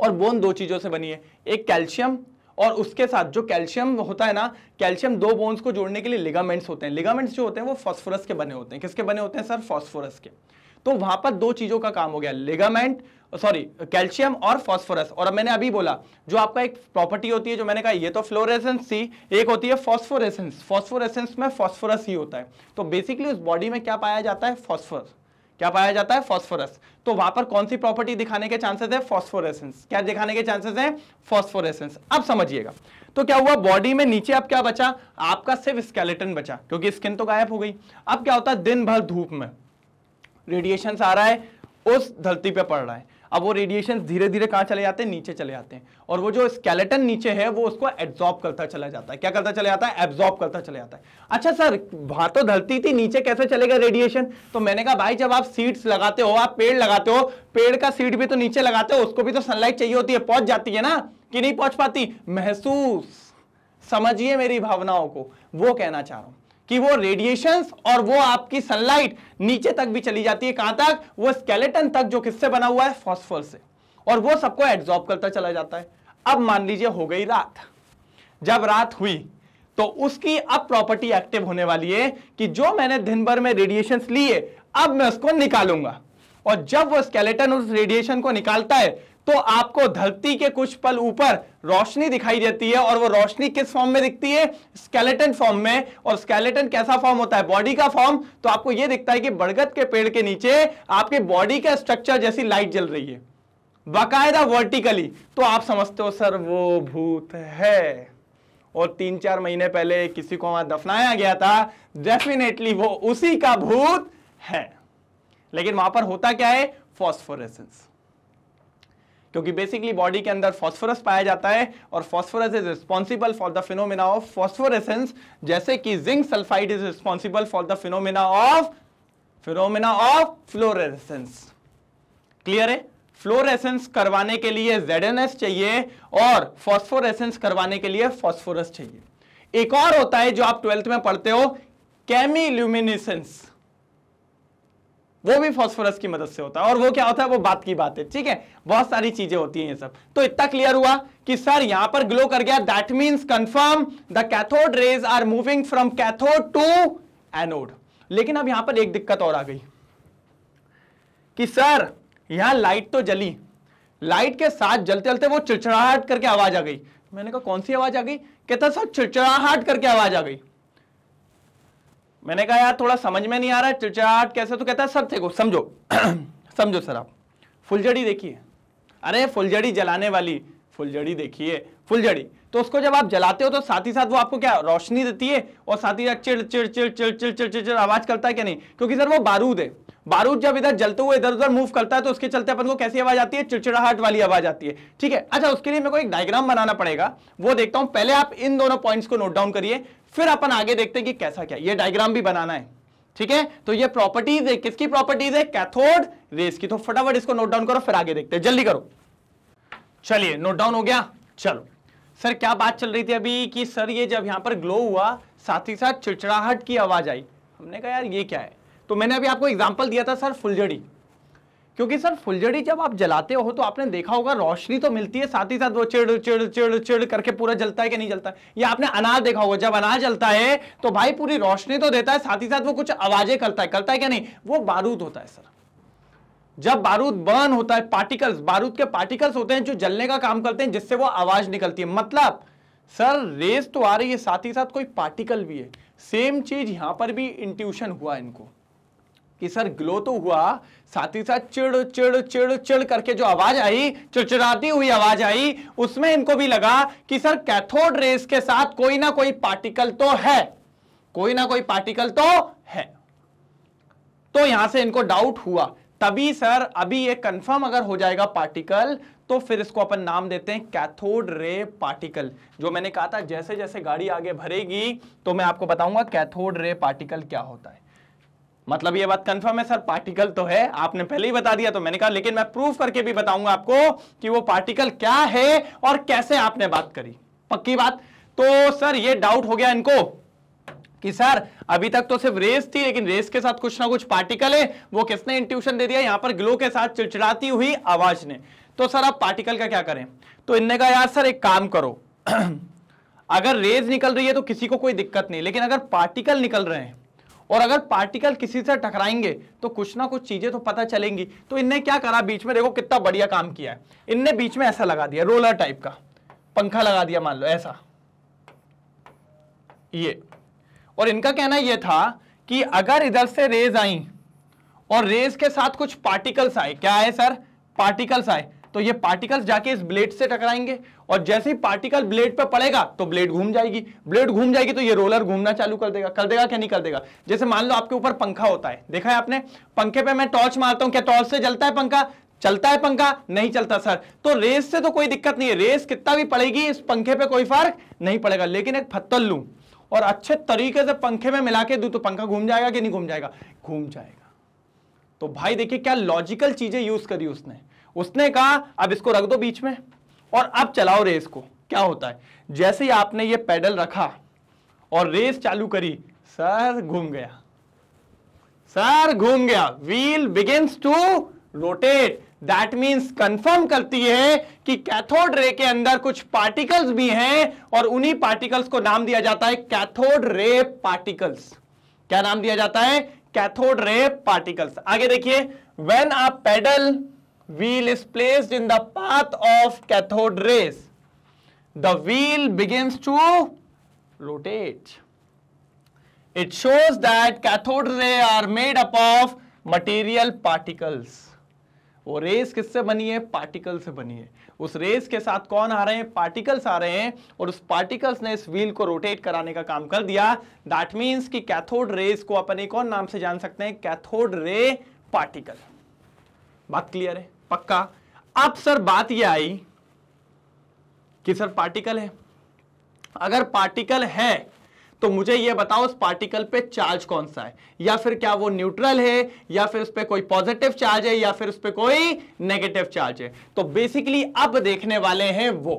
Speaker 1: और बोन दो चीज़ों से बनी है एक कैल्शियम और उसके साथ जो कैल्शियम होता है ना कैल्शियम दो बोन्स को जोड़ने के लिए लिगामेंट्स होते हैं लिगामेंट्स जो होते हैं वो फास्फोरस के बने होते हैं किसके बने होते हैं सर फास्फोरस के तो वहां पर दो चीज़ों का काम हो गया लिगामेंट सॉरी कैल्शियम और फॉस्फोरस और अब मैंने अभी बोला जो आपका एक प्रॉपर्टी होती है जो मैंने कहा ये तो फ्लोरेसेंस थी एक होती है फॉस्फोरेसेंस फॉस्फोरेसेंस में फॉस्फोरस ही होता है तो बेसिकली उस बॉडी में क्या पाया जाता है फॉस्फोरस क्या पाया जाता है फॉस्फोरस तो वहां पर कौन सी प्रॉपर्टी दिखाने के चांसेस है फॉस्फोरेसेंस क्या दिखाने के चांसेस है फॉस्फोरेसेंस अब समझिएगा तो क्या हुआ बॉडी में नीचे अब क्या बचा आपका सिर्फ स्केलेटन बचा क्योंकि स्किन तो गायब हो गई अब क्या होता है दिन भर धूप में रेडिएशन आ रहा है उस धरती पर पड़ रहा है अब वो रेडिएशन धीरे धीरे कहाँ चले जाते हैं नीचे चले जाते हैं और वो जो स्केलेटन नीचे है वो उसको एब्जॉर्ब करता चला जाता है क्या करता चला जाता है एब्जॉर्ब करता चला जाता है अच्छा सर वहां तो धरती थी नीचे कैसे चलेगा रेडिएशन तो मैंने कहा भाई जब आप सीड्स लगाते हो आप पेड़ लगाते हो पेड़ का सीड भी तो नीचे लगाते हो उसको भी तो सनलाइट चाहिए होती है पहुंच जाती है ना कि नहीं पहुंच पाती महसूस समझिए मेरी भावनाओं को वो कहना चाह रहा हूं कि वो रेडिएशंस और वो आपकी सनलाइट नीचे तक भी चली जाती है कहां तक वो स्केलेटन तक जो किससे बना हुआ है फॉस्फोर से और वो सबको एब्जॉर्ब करता चला जाता है अब मान लीजिए हो गई रात जब रात हुई तो उसकी अब प्रॉपर्टी एक्टिव होने वाली है कि जो मैंने दिन भर में रेडिएशन लिए अब मैं उसको निकालूंगा और जब वो स्केलेटन उस रेडिएशन को निकालता है तो आपको धरती के कुछ पल ऊपर रोशनी दिखाई देती है और वो रोशनी किस फॉर्म में दिखती है स्केलेटन फॉर्म में और स्केलेटन कैसा फॉर्म होता है बॉडी का फॉर्म तो आपको ये दिखता है कि बरगद के पेड़ के नीचे आपके बॉडी का स्ट्रक्चर जैसी लाइट जल रही है बाकायदा वर्टिकली तो आप समझते हो सर वो भूत है और तीन चार महीने पहले किसी को वहां दफनाया गया था डेफिनेटली वो उसी का भूत है लेकिन वहां पर होता क्या है फॉस्फोरेसेंस क्योंकि बेसिकली बॉडी के अंदर फॉस्फोरस पाया जाता है और phosphorus is responsible for the phenomena of phosphorescence जैसे कि zinc sulphide is responsible for the phenomena of phenomena of fluorescence clear है फ्लोरेसेंस करवाने के लिए जेडएनएस चाहिए और फॉस्फोरेसेंस करवाने के लिए फॉस्फोरस चाहिए एक और होता है जो आप ट्वेल्थ में पढ़ते हो केमी ल्यूमिनेसेंस वो भी फॉस्फोरस की मदद से होता है और वो क्या होता है वो बात की बात है ठीक है बहुत सारी चीजें होती हैं ये सब तो इतना क्लियर हुआ कि सर यहां पर ग्लो कर गया that means confirm the cathode rays are moving from cathode to anode लेकिन अब यहां पर एक दिक्कत और आ गई कि सर यहां लाइट तो जली लाइट के साथ जलते जलते वो चिड़चिड़ाहट करके आवाज आ गई मैंने कहा कौन सी आवाज आ गई कहता सर चिड़चिड़ाहट करके आवाज आ गई मैंने कहा यार थोड़ा समझ में नहीं आ रहा चिड़चिड़ाहट कैसे तो कहता है सर थे को समझो समझो सर आप फुलझड़ी देखिए अरे फुलझड़ी जलाने वाली फुलझड़ी देखिए फुलझड़ी तो उसको जब आप जलाते हो तो साथ ही साथ वो आपको क्या रोशनी देती है और साथ ही साथ चिड़ चिड़ चिड़ चिड़ चिड़ चिड़ चिड़ चिड़ आवाज करता है क्या नहीं क्योंकि सर वो बारूद है बारूद जब इधर जलते हुए इधर उधर मूव करता है तो उसके चलते अपन को कैसी आवाज आती है चिड़चिड़ाहट वाली आवाज आती है ठीक है अच्छा उसके लिए मेरे को एक डायग्राम बनाना पड़ेगा वो देखता हूँ पहले आप इन दोनों पॉइंट्स को नोट डाउन करिए फिर अपन आगे देखते हैं कि कैसा क्या ये डायग्राम भी बनाना है ठीक है तो ये प्रॉपर्टीज है किसकी प्रॉपर्टीज है कैथोड रेस की तो फटाफट इसको नोट डाउन करो फिर आगे देखते हैं जल्दी करो चलिए नोट डाउन हो गया चलो सर क्या बात चल रही थी अभी कि सर ये जब यहां पर ग्लो हुआ साथ ही साथ चिड़चिड़ाहट की आवाज आई हमने कहा यार ये क्या है तो मैंने अभी आपको एग्जाम्पल दिया था सर फुलझड़ी क्योंकि सर फुलझड़ी जब आप जलाते हो तो आपने देखा होगा रोशनी तो मिलती है साथ ही साथ वो चिड़ चिड़ चिड़ चिड़ करके पूरा जलता है कि नहीं जलता या आपने अनार देखा होगा जब अनार जलता है तो भाई पूरी रोशनी तो देता है साथ ही साथ वो कुछ आवाजें करता है करता है क्या नहीं वो बारूद होता है सर जब बारूद बर्न होता है पार्टिकल्स बारूद के पार्टिकल्स होते हैं जो जलने का काम करते हैं जिससे वो आवाज निकलती है मतलब सर रेस तो आ रही है साथ ही साथ कोई पार्टिकल भी है सेम चीज यहां पर भी इंट्यूशन हुआ इनको कि सर ग्लो तो हुआ साथ ही साथ चिड़ चिड़ चिड़ चिड़ करके जो आवाज आई चिड़चिड़ाती हुई आवाज आई उसमें इनको भी लगा कि सर कैथोड रेस के साथ कोई ना कोई पार्टिकल तो है कोई ना कोई पार्टिकल तो है तो यहां से इनको डाउट हुआ तभी सर अभी ये कंफर्म अगर हो जाएगा पार्टिकल तो फिर इसको अपन नाम देते हैं कैथोड रे पार्टिकल जो मैंने कहा था जैसे जैसे गाड़ी आगे भरेगी तो मैं आपको बताऊंगा कैथोड रे पार्टिकल क्या होता है मतलब ये बात कंफर्म है सर पार्टिकल तो है आपने पहले ही बता दिया तो मैंने कहा लेकिन मैं प्रूफ करके भी बताऊंगा आपको कि वो पार्टिकल क्या है और कैसे आपने बात करी पक्की बात तो सर ये डाउट हो गया इनको कि सर अभी तक तो सिर्फ रेस थी लेकिन रेस के साथ कुछ ना कुछ पार्टिकल है वो किसने इंट्यूशन दे दिया यहां पर ग्लो के साथ चिड़चिड़ाती हुई आवाज ने तो सर आप पार्टिकल का क्या करें तो इनने कहा यार सर एक काम करो अगर रेज निकल रही है तो किसी को कोई दिक्कत नहीं लेकिन अगर पार्टिकल निकल रहे हैं और अगर पार्टिकल किसी से टकराएंगे तो कुछ ना कुछ चीजें तो पता चलेंगी तो इनने क्या करा बीच में देखो कितना बढ़िया काम किया है इनने बीच में ऐसा लगा दिया रोलर टाइप का पंखा लगा दिया मान लो ऐसा ये और इनका कहना यह था कि अगर इधर से रेज आई और रेज के साथ कुछ पार्टिकल्स आए क्या है सर पार्टिकल्स आए तो ये पार्टिकल्स जाके इस ब्लेड से टकराएंगे और जैसे ही पार्टिकल ब्लेड पे पड़ेगा तो ब्लेड घूम जाएगी ब्लेड घूम जाएगी तो ये रोलर घूमना चालू कर देगा कर देगा क्या नहीं कर देगा जैसे मान लो आपके ऊपर पंखा होता है देखा है आपने पंखे पे मैं टॉर्च मारता हूं क्या टॉर्च से जलता है पंखा चलता है पंखा नहीं चलता सर तो रेस से तो कोई दिक्कत नहीं है रेस कितना भी पड़ेगी इस पंखे पे कोई फर्क नहीं पड़ेगा लेकिन एक फत्तल लू और अच्छे तरीके से पंखे में मिला के दू तो पंखा घूम जाएगा कि नहीं घूम जाएगा घूम जाएगा तो भाई देखिए क्या लॉजिकल चीजें यूज करी उसने उसने कहा अब इसको रख दो बीच में और अब चलाओ रेस को क्या होता है जैसे ही आपने ये पैडल रखा और रेस चालू करी सर घूम गया सर घूम गया wheel begins to rotate that means confirm करती है कि कैथोड रे के अंदर कुछ पार्टिकल्स भी हैं और उन्हीं पार्टिकल्स को नाम दिया जाता है कैथोड रे पार्टिकल्स क्या नाम दिया जाता है कैथोड रे पार्टिकल्स आगे देखिए व्हेन आप paddle wheel is placed in the path of cathode rays, the wheel begins to rotate. It shows that cathode रे are made up of material particles. वो रेस किससे बनी है पार्टिकल से बनी है उस रेस के साथ कौन आ रहे हैं पार्टिकल्स आ रहे हैं और उस पार्टिकल्स ने इस व्हील को रोटेट कराने का काम कर दिया दैट मींस कि कैथोड रेस को अपन एक और नाम से जान सकते हैं कैथोड रे पार्टिकल बात क्लियर है पक्का अब सर बात यह आई कि सर पार्टिकल है अगर पार्टिकल है तो मुझे यह बताओ उस पार्टिकल पे चार्ज कौन सा है या फिर क्या वो न्यूट्रल है या फिर उस पर कोई पॉजिटिव चार्ज है या फिर उस पर कोई नेगेटिव चार्ज है तो बेसिकली अब देखने वाले हैं वो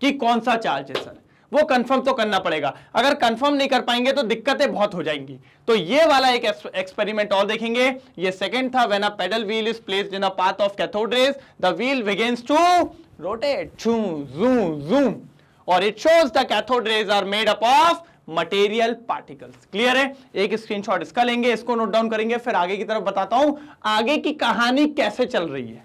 Speaker 1: कि कौन सा चार्ज है सर वो कंफर्म तो करना पड़ेगा अगर कंफर्म नहीं कर पाएंगे तो दिक्कतें बहुत हो जाएंगी तो ये वाला एक एक्सपेरिमेंट और देखेंगे ये सेकंड था when a paddle wheel is placed in a path of cathode rays the wheel begins to rotate झूम झूम झूम और it shows the cathode rays are made up of material particles clear है एक स्क्रीनशॉट इसका लेंगे इसको नोट डाउन करेंगे फिर आगे की तरफ बताता हूं आगे की कहानी कैसे चल रही है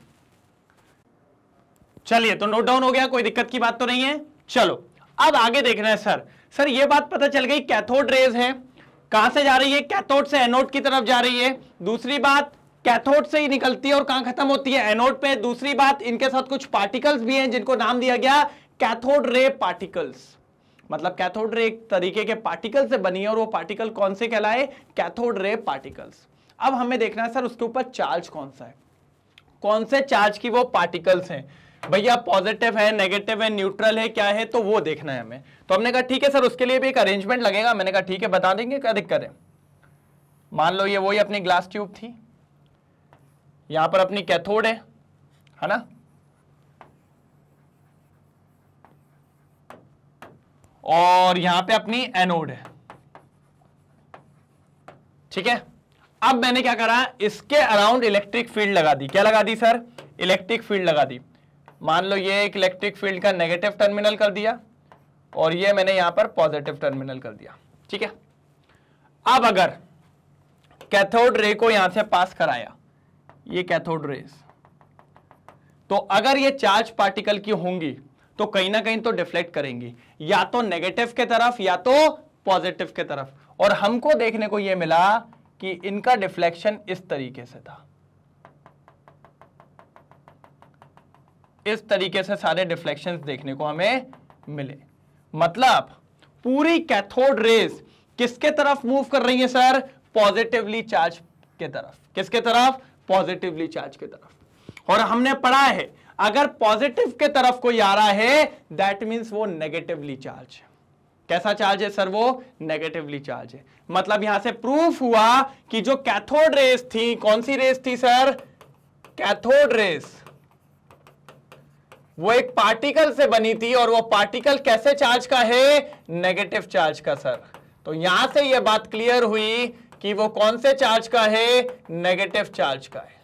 Speaker 1: चलिए तो नोट डाउन हो गया कोई दिक्कत की बात तो नहीं है चलो अब आगे देखना है सर सर ये बात पता चल गई कैथोड रेज है कहां से जा रही है कैथोड से एनोड की तरफ जा रही है दूसरी बात कैथोड से ही निकलती है और कहां खत्म होती है एनोड पे दूसरी बात इनके साथ कुछ पार्टिकल्स भी हैं जिनको नाम दिया गया कैथोड रे पार्टिकल्स मतलब कैथोड रे एक तरीके के पार्टिकल से बनी है और वो पार्टिकल कौन से कहलाए कैथोड रे पार्टिकल्स अब हमें देखना है सर उसके ऊपर चार्ज कौन सा है कौन से चार्ज की वो पार्टिकल्स हैं भैया पॉजिटिव है नेगेटिव है न्यूट्रल है क्या है तो वो देखना है हमें तो हमने कहा ठीक है सर उसके लिए भी एक अरेंजमेंट लगेगा मैंने कहा ठीक है बता देंगे क्या दिक्कत है मान लो ये वही अपनी ग्लास ट्यूब थी यहां पर अपनी कैथोड है है ना और यहां पे अपनी एनोड है ठीक है अब मैंने क्या करा इसके अराउंड इलेक्ट्रिक फील्ड लगा दी क्या लगा दी सर इलेक्ट्रिक फील्ड लगा दी मान लो ये एक इलेक्ट्रिक फील्ड का नेगेटिव टर्मिनल कर दिया और ये मैंने यहां पर पॉजिटिव टर्मिनल कर दिया ठीक है अब अगर कैथोड रे को यहां से पास कराया ये कैथोड रेस तो अगर ये चार्ज पार्टिकल की होंगी तो कहीं ना कहीं तो डिफ्लेक्ट करेंगी या तो नेगेटिव के तरफ या तो पॉजिटिव के तरफ और हमको देखने को ये मिला कि इनका डिफ्लेक्शन इस तरीके से था इस तरीके से सारे डिफ्लेक्शन देखने को हमें मिले मतलब पूरी कैथोड रेस किसके तरफ मूव कर रही है सर पॉजिटिवली चार्ज के तरफ किसके तरफ पॉजिटिवली चार्ज के तरफ और हमने पढ़ा है अगर पॉजिटिव के तरफ कोई आ रहा है दैट मींस वो नेगेटिवली चार्ज है कैसा चार्ज है सर वो नेगेटिवली चार्ज है मतलब यहां से प्रूफ हुआ कि जो कैथोड रेस थी कौन सी रेस थी सर कैथोड रेस वो एक पार्टिकल से बनी थी और वो पार्टिकल कैसे चार्ज का है नेगेटिव चार्ज का सर तो यहां से ये बात क्लियर हुई कि वो कौन से चार्ज का है नेगेटिव चार्ज का है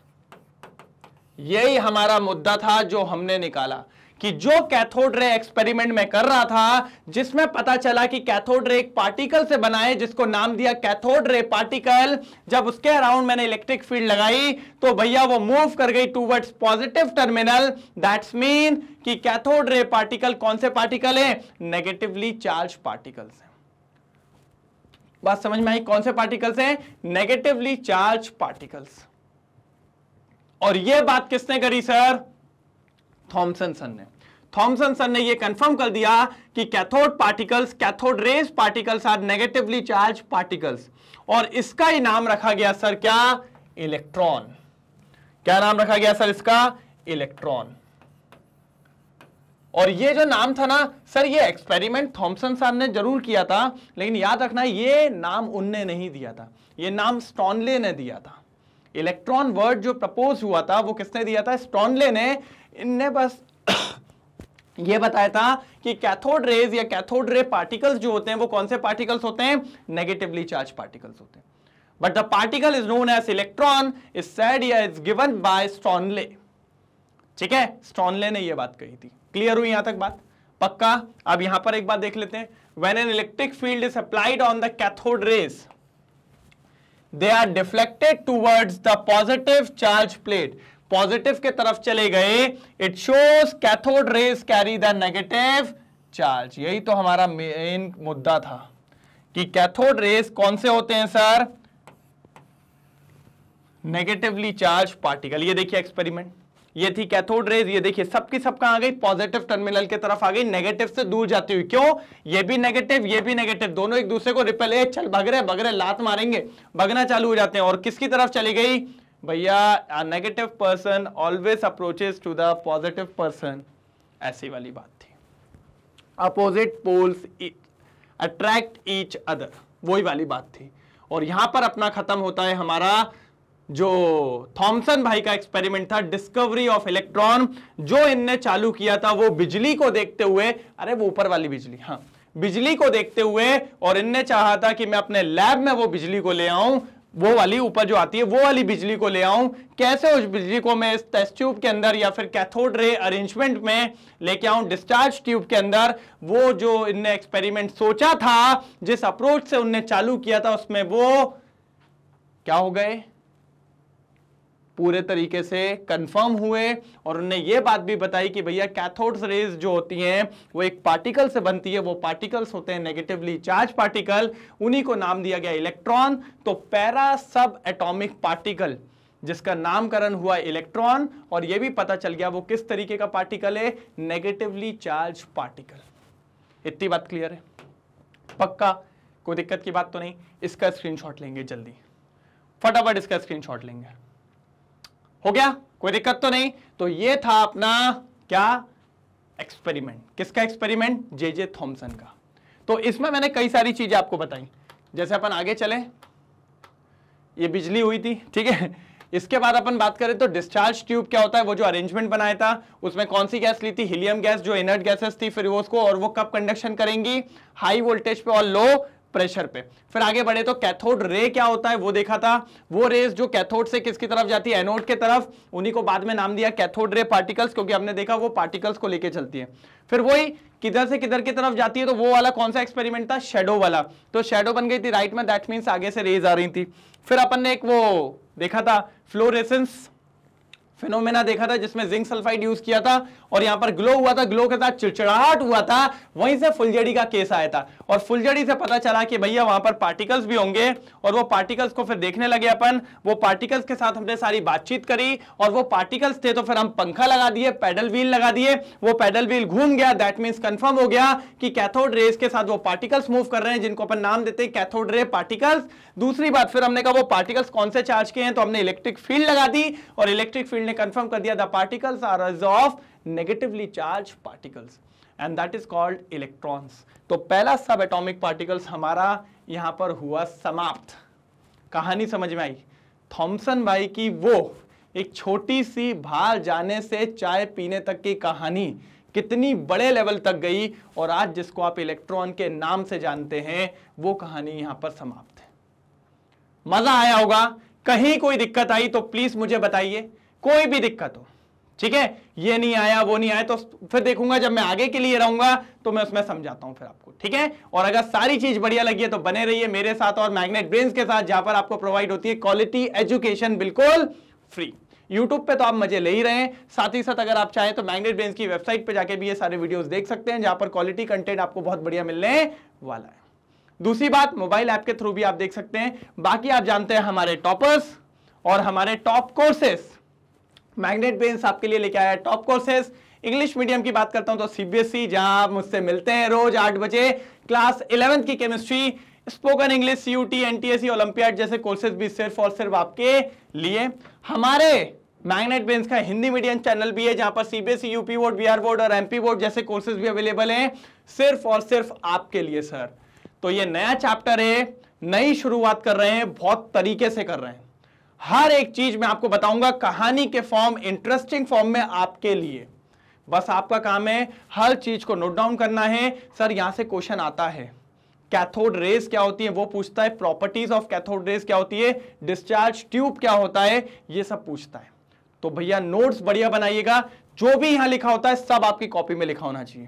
Speaker 1: यही हमारा मुद्दा था जो हमने निकाला कि जो कैथोड रे एक्सपेरिमेंट में कर रहा था जिसमें पता चला कि कैथोड रे एक पार्टिकल से बनाए जिसको नाम दिया कैथोड रे पार्टिकल जब उसके अराउंड मैंने इलेक्ट्रिक फील्ड लगाई तो भैया वो मूव कर गई towards positive terminal that's mean कि कैथोड रे पार्टिकल कौन से पार्टिकल है नेगेटिवली चार्ज पार्टिकल्स बात समझ में आई कौन से पार्टिकल्स हैं नेगेटिवली चार्ज पार्टिकल्स और यह बात किसने करी सर थॉमसन सन ने थॉमसन सर ने ये कंफर्म कर दिया कि cathode particles cathode rays particles are negatively charge particles और इसका ही नाम रखा गया सर क्या इलेक्ट्रॉन क्या नाम रखा गया सर इसका इलेक्ट्रॉन और ये जो नाम था ना सर ये एक्सपेरिमेंट थॉमसन सर ने जरूर किया था लेकिन याद रखना ये नाम उनने नहीं दिया था ये नाम स्टॉनले ने दिया था इलेक्ट्रॉन वर्ड जो प्रपोज हुआ था वो किसने दिया था स्टॉनले ने इनने बस ये बताया था कि कैथोड रेज या कैथोड रे पार्टिकल्स जो होते हैं वो कौन से पार्टिकल्स होते हैं नेगेटिवली चार्ज पार्टिकल्स होते हैं but the particle is known as electron is said या इज गिवन बाय स्टॉनले ठीक है स्टॉनले ने यह बात कही थी क्लियर हुई यहां तक बात पक्का अब यहां पर एक बात देख लेते हैं when an electric field is applied on the cathode rays they are deflected towards the positive charge plate positive के तरफ चले गए it shows cathode rays carry the negative charge यही तो हमारा मेन मुद्दा था कि कैथोड रेज कौन से होते हैं सर नेगेटिवली चार्ज पार्टिकल ये देखिए एक्सपेरिमेंट ये थी कैथोड रेज ये देखिए सबकी सब कहा गई पॉजिटिव टर्मिनल के तरफ आ गई नेगेटिव से दूर जाती हुई क्यों ये भी नेगेटिव ये भी नेगेटिव दोनों एक दूसरे को रिपेल चल भग रहे भग रहे लात मारेंगे भगना चालू हो जाते हैं और किसकी तरफ चली गई भैया negative person always approaches to the positive person ऐसी वाली बात थी opposite poles attract each other वही वाली बात थी और यहां पर अपना खत्म होता है हमारा जो थॉमसन भाई का एक्सपेरिमेंट था डिस्कवरी ऑफ इलेक्ट्रॉन जो इनने चालू किया था वो बिजली को देखते हुए अरे वो ऊपर वाली बिजली हाँ बिजली को देखते हुए और इनने चाहा था कि मैं अपने लैब में वो बिजली को ले आऊं वो वाली ऊपर जो आती है वो वाली बिजली को ले आऊं कैसे उस बिजली को मैं इस टेस्ट ट्यूब के अंदर या फिर कैथोड रे अरेंजमेंट में लेके आऊं डिस्चार्ज ट्यूब के अंदर वो जो इनने एक्सपेरिमेंट सोचा था जिस अप्रोच से उनने चालू किया था उसमें वो क्या हो गए पूरे तरीके से कंफर्म हुए और उन्होंने ये बात भी बताई कि भैया कैथोड्स रेज जो होती हैं वो एक पार्टिकल से बनती है वो पार्टिकल्स होते हैं नेगेटिवली चार्ज पार्टिकल उन्हीं को नाम दिया गया इलेक्ट्रॉन तो पैरा सब एटॉमिक पार्टिकल जिसका नामकरण हुआ इलेक्ट्रॉन और यह भी पता चल गया वो किस तरीके का पार्टिकल है नेगेटिवली चार्ज पार्टिकल इतनी बात क्लियर है पक्का कोई दिक्कत की बात तो नहीं इसका स्क्रीनशॉट लेंगे जल्दी फटाफट इसका स्क्रीनशॉट लेंगे हो गया कोई दिक्कत तो नहीं तो ये था अपना क्या एक्सपेरिमेंट किसका एक्सपेरिमेंट जे जे थॉम्सन का तो इसमें मैंने कई सारी चीजें आपको बताई जैसे अपन आगे चले ये बिजली हुई थी ठीक है इसके बाद अपन बात करें तो डिस्चार्ज ट्यूब क्या होता है वो जो अरेंजमेंट बनाया था उसमें कौन सी गैस ली थी हीलियम गैस जो इनर्ट गैसेस थी फिर वो उसको और वो कब कंडक्शन करेंगी हाई वोल्टेज पे और लो प्रेशर पे फिर आगे बढ़े तो कैथोड रे क्या होता है वो देखा था वो रेस जो कैथोड से किसकी तरफ जाती है एनोड के तरफ उन्हीं को बाद में नाम दिया कैथोड रे पार्टिकल्स क्योंकि हमने देखा वो पार्टिकल्स को लेके चलती है फिर वही किधर से किधर की तरफ जाती है तो वो वाला कौन सा एक्सपेरिमेंट था शेडो वाला तो शेडो बन गई थी राइट में दैट मीन्स आगे से रेज आ रही थी फिर अपन ने एक वो देखा था फ्लोरेसेंस फिनोमेना देखा था जिसमें जिंक सल्फाइड यूज किया था और यहां पर ग्लो हुआ था ग्लो के साथ चिड़चिड़ाहट हुआ था वहीं से फुलजड़ी का केस आया था और फुलजड़ी से पता चला कि भैया वहां पर पार्टिकल्स भी होंगे और वो पार्टिकल्स को फिर देखने लगे अपन वो पार्टिकल्स के साथ हमने सारी बातचीत करी और वो पार्टिकल्स थे तो फिर हम पंखा लगा दिए पैडल व्हील लगा दिए वो पैडल व्हील घूम गया दैट मीन्स कंफर्म हो गया कि कैथोड रेस के साथ वो पार्टिकल्स मूव कर रहे हैं जिनको अपन नाम देते हैं कैथोड रे पार्टिकल्स दूसरी बात फिर हमने कहा वो पार्टिकल्स कौन से चार्ज के हैं तो हमने इलेक्ट्रिक फील्ड लगा दी और इलेक्ट्रिक फील्ड फील्ड ने कंफर्म कर दिया the particles are is of negatively charge particles and that is called electrons तो पहला सब एटॉमिक पार्टिकल्स हमारा यहां पर हुआ समाप्त कहानी समझ में आई थॉम्सन भाई की वो एक छोटी सी भार जाने से चाय पीने तक की कहानी कितनी बड़े लेवल तक गई और आज जिसको आप इलेक्ट्रॉन के नाम से जानते हैं वो कहानी यहां पर समाप्त है मज़ा आया होगा कहीं कोई दिक्कत आई तो प्लीज़ मुझे बताइए कोई भी दिक्कत हो ठीक है ये नहीं आया वो नहीं आया तो फिर देखूंगा जब मैं आगे के लिए रहूंगा तो मैं उसमें समझाता हूं फिर आपको ठीक है और अगर सारी चीज बढ़िया लगी है तो बने रहिए मेरे साथ और मैग्नेट ब्रेन के साथ जहां पर आपको प्रोवाइड होती है क्वालिटी एजुकेशन बिल्कुल फ्री YouTube पे तो आप मजे ले ही रहे हैं साथ ही साथ अगर आप चाहें तो मैग्नेट ब्रेन्स की वेबसाइट पर जाके भी ये सारे वीडियोज देख सकते हैं जहां पर क्वालिटी कंटेंट आपको बहुत बढ़िया मिलने वाला है दूसरी बात मोबाइल ऐप के थ्रू भी आप देख सकते हैं बाकी आप जानते हैं हमारे टॉपर्स और हमारे टॉप कोर्सेस मैग्नेट बेंस आपके लिए लेके आया है टॉप कोर्सेज इंग्लिश मीडियम की बात करता हूं तो सीबीएसई e, जहां आप मुझसे मिलते हैं रोज आठ बजे क्लास इलेवेंथ की chemistry spoken English C U T N T S olympiad जैसे कोर्सेज भी सिर्फ और सिर्फ आपके लिए हमारे मैग्नेट बेंस का हिंदी मीडियम चैनल भी है जहां पर CBSE UP board Bihar board और एमपी बोर्ड जैसे कोर्सेज भी अवेलेबल है सिर्फ और सिर्फ आपके लिए सर तो ये नया चैप्टर है नई शुरुआत कर रहे हैं बहुत तरीके से कर रहे हैं हर एक चीज मैं आपको बताऊंगा कहानी के फॉर्म इंटरेस्टिंग फॉर्म में आपके लिए बस आपका काम है हर चीज को नोट डाउन करना है सर यहां से क्वेश्चन आता है कैथोड रेस क्या होती है वो पूछता है प्रॉपर्टीज ऑफ कैथोड रेस क्या होती है डिस्चार्ज ट्यूब क्या होता है ये सब पूछता है तो भैया नोट्स बढ़िया बनाइएगा जो भी यहां लिखा होता है सब आपकी कॉपी में लिखा होना चाहिए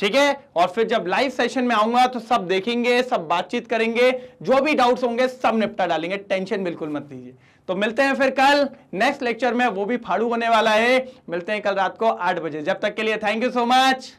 Speaker 1: ठीक है और फिर जब लाइव सेशन में आऊंगा तो सब देखेंगे सब बातचीत करेंगे जो भी डाउट्स होंगे सब निपटा डालेंगे टेंशन बिल्कुल मत लीजिए तो मिलते हैं फिर कल नेक्स्ट लेक्चर में वो भी फाड़ू होने वाला है मिलते हैं कल रात को आठ बजे जब तक के लिए थैंक यू सो मच